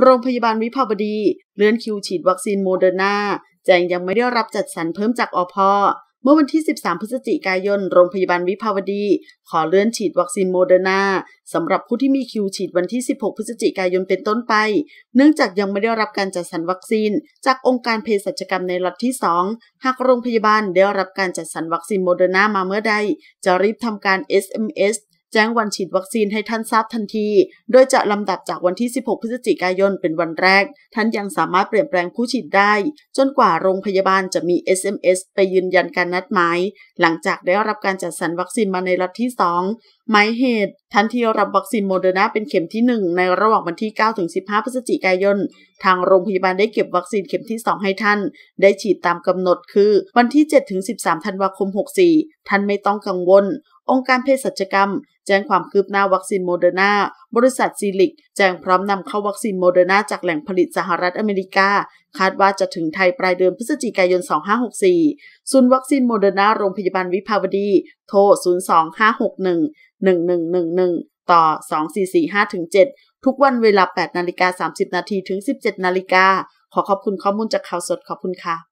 โรงพยาบาลวิภาวดีเลื่อนคิวฉีดวัคซีนโมเดอร์นาแจ้งยังไม่ได้รับจัดสรรเพิ่มจากอพเมื่อวันที่ 13 พฤศจิกายน โรงพยาบาลวิภาวดีขอเลื่อนฉีดวัคซีนโมเดอร์นาสำหรับผู้ที่มีคิวฉีดวันที่ 16 พฤศจิกายนเป็นต้นไป เนื่องจากยังไม่ได้รับการจัดสรรวัคซีน จากองค์การเภสัชกรรมในรัอที่ 2หากโรงพยาบาลได้รับการจัดสรรวัคซีนโมเดอร์นามาเมื่อใดจะรีบทำการ SMS แจ้งวันฉีดวัคซีนให้ท่านทราบทันที โดยจะลำดับจากวันที่ 16 พฤศจิกายนเป็นวันแรก ท่านยังสามารถเปลี่ยนแปลงผู้ฉีดได้ จนกว่าโรงพยาบาลจะมี SMS ไปยืนยันการนัดหมายหลังจากได้รับการจัดสรรวัคซีนมาในรอบที่ 2หมายเหตุ ทันทีรับวัคซีนโมเดอร์นาเป็นเข็มที่ 1 ในระหว่างวันที่ 9-15 พฤศจิกายน ทางโรงพยาบาลได้เก็บวัคซีนเข็มที่ 2 ให้ท่าน ได้ฉีดตามกำหนดคือวันที่ 7-13 ธันวาคม 64 ท่านไม่ต้องกังวล องค์การเภสัชกรรม แจ้งความคืบหน้าวัคซีนโมเดอร์นา บริษัทซีลิก แจ้งพร้อมนำเข้าวัคซีนโมเดอร์นาจากแหล่งผลิตสหรัฐอเมริกาคาดว่าจะถึงไทยปลายเดือนพฤศจิกายน 2564ศูนย์วัคซีนโมเดอร์นาโรงพยาบาลวิภาวดี โทร 025611111 ต่อ 2445-7 ทุกวันเวลา 8 นาฬิกา 30 นาทีถึง 17 นาฬิกา ขอขอบคุณข้อมูลจากข่าวสด ขอบคุณค่ะ